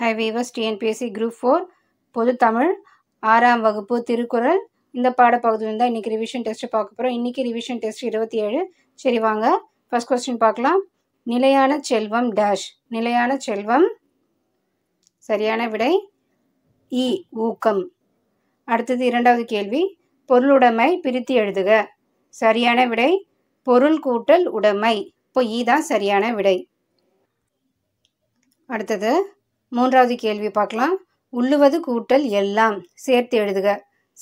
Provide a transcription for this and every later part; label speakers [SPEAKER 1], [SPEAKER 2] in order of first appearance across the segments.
[SPEAKER 1] high viewers TNPSC group four பொது தமிழ் ஆறாம் வகுப்பு திருக்குறள் இந்த பாடப்பகுதியில் தான் இன்றைக்கி ரிவிஷன் டெஸ்ட்டு பார்க்க போகிறோம் இன்றைக்கி ரிவிஷன் டெஸ்ட் இருபத்தி ஏழு சரி வாங்க ஃபஸ்ட் கொஸ்டின் பார்க்கலாம் நிலையான செல்வம் டேஷ் நிலையான செல்வம் சரியான விடை இ e, ஊக்கம் அடுத்தது இரண்டாவது கேள்வி பொருளுடைமை பிரித்து எழுதுக சரியான விடை பொருள் கூட்டல் உடைமை இப்போ இ e தான் சரியான விடை அடுத்தது மூன்றாவது கேள்வி பார்க்கலாம் உள்ளுவது கூட்டல் எல்லாம் சேர்த்து எழுதுக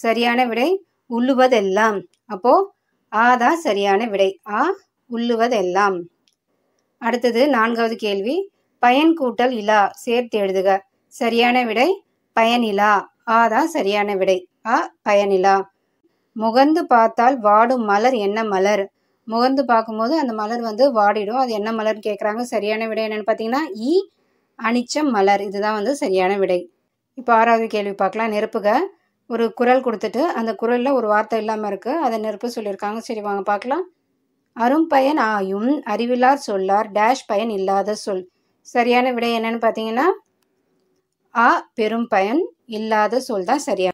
[SPEAKER 1] சரியான விடை உள்ளுவதெல்லாம் அப்போ ஆ தான் சரியான விடை ஆ உள்ளுவதெல்லாம் அடுத்தது நான்காவது கேள்வி பயன் கூட்டல் இலா சேர்த்து எழுதுக சரியான விடை பயனிலா ஆ தான் சரியான விடை ஆ பயனிலா முகந்து பார்த்தால் வாடும் மலர் என்ன மலர் முகந்து பார்க்கும்போது அந்த மலர் வந்து வாடிடும் அது என்ன மலர்னு கேட்குறாங்க சரியான விடை என்னென்னு பார்த்தீங்கன்னா இ அனிச்சம் மலர் இதுதான் வந்து சரியான விடை இப்போ ஆறாவது கேள்வி பார்க்கலாம் நெருப்புக ஒரு குரல் கொடுத்துட்டு அந்த குரலில் ஒரு வார்த்தை இல்லாமல் இருக்குது அதை நெருப்பு சொல்லியிருக்காங்க சரி வாங்க பார்க்கலாம் அரும் பயன் ஆயும் அறிவிலார் சொல்லார் டேஷ் பயன் இல்லாத சொல் சரியான விடை என்னன்னு பார்த்தீங்கன்னா ஆ பெரும் பயன் இல்லாத சொல் தான் சரியா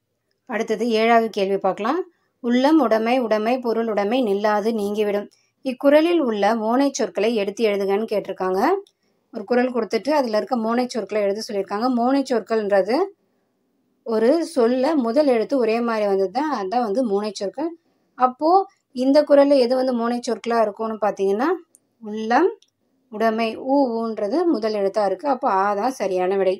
[SPEAKER 1] அடுத்தது ஏழாவது கேள்வி பார்க்கலாம் உள்ளம் உடைமை உடைமை பொருள் உடைமை நில்லாது நீங்கிவிடும் இக்குரலில் உள்ள மோனை சொற்களை எடுத்து எழுதுகன்னு கேட்டிருக்காங்க ஒரு குரல் கொடுத்துட்டு அதில் இருக்க மோனை சொற்களை எழுத சொல்லியிருக்காங்க மோனை சொற்கள்ன்றது ஒரு சொல்ல முதல் எழுத்து ஒரே மாதிரி வந்தது தான் அதுதான் வந்து மோனை சொற்கள் அப்போது இந்த குரலில் எது வந்து மோனை சொற்களாக இருக்கும்னு பார்த்தீங்கன்னா உள்ளம் உடைமை ஊ ஊன்றது முதல் எழுத்தாக இருக்குது அப்போ ஆ தான் சரியான விடை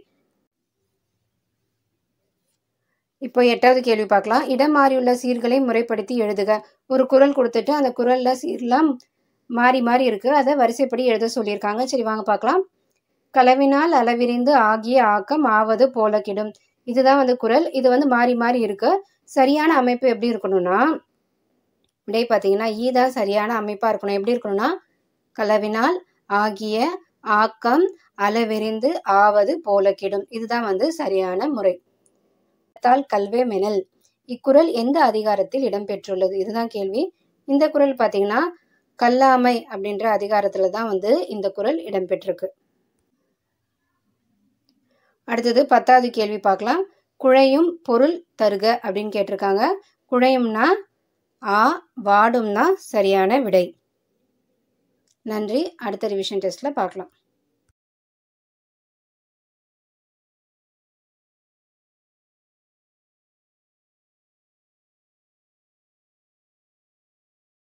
[SPEAKER 1] இப்போ எட்டாவது கேள்வி பார்க்கலாம் இடம் மாறியுள்ள சீர்களை முறைப்படுத்தி எழுதுக ஒரு குரல் கொடுத்துட்டு அந்த குரலில் சீர்லாம் மாறி மாறி இருக்குது அதை வரிசைப்படி எழுத சொல்லியிருக்காங்க சரி வாங்க பார்க்கலாம் கலவினால் அளவிரிந்து ஆகிய ஆக்கம் ஆவது போல கிடும் இதுதான் வந்து குரல் இது வந்து மாறி மாறி இருக்குது சரியான அமைப்பு எப்படி இருக்கணும்னா அப்படியே பார்த்தீங்கன்னா ஈ தான் சரியான அமைப்பாக இருக்கணும் எப்படி இருக்கணும்னா கலவினால் ஆகிய ஆக்கம் அளவிரிந்து ஆவது போல கிடும் இதுதான் வந்து சரியான முறை தால் கல்வே மெனல் இக்குரல் எந்த அதிகாரத்தில் இடம்பெற்றுள்ளது இதுதான் கேள்வி இந்த குரல் பார்த்தீங்கன்னா கல்லாமை அப்படின்ற அதிகாரத்தில் தான் வந்து இந்த குரல் இடம்பெற்றிருக்கு அடுத்தது பத்தாவது கேள்வி பார்க்கலாம் குழையும் பொருள் தருக அப்படின்னு கேட்டிருக்காங்க குழையும்னா ஆ வாடும்னா சரியான விடை நன்றி அடுத்த ரிவிஷன் டெஸ்ட்டில் பார்க்கலாம்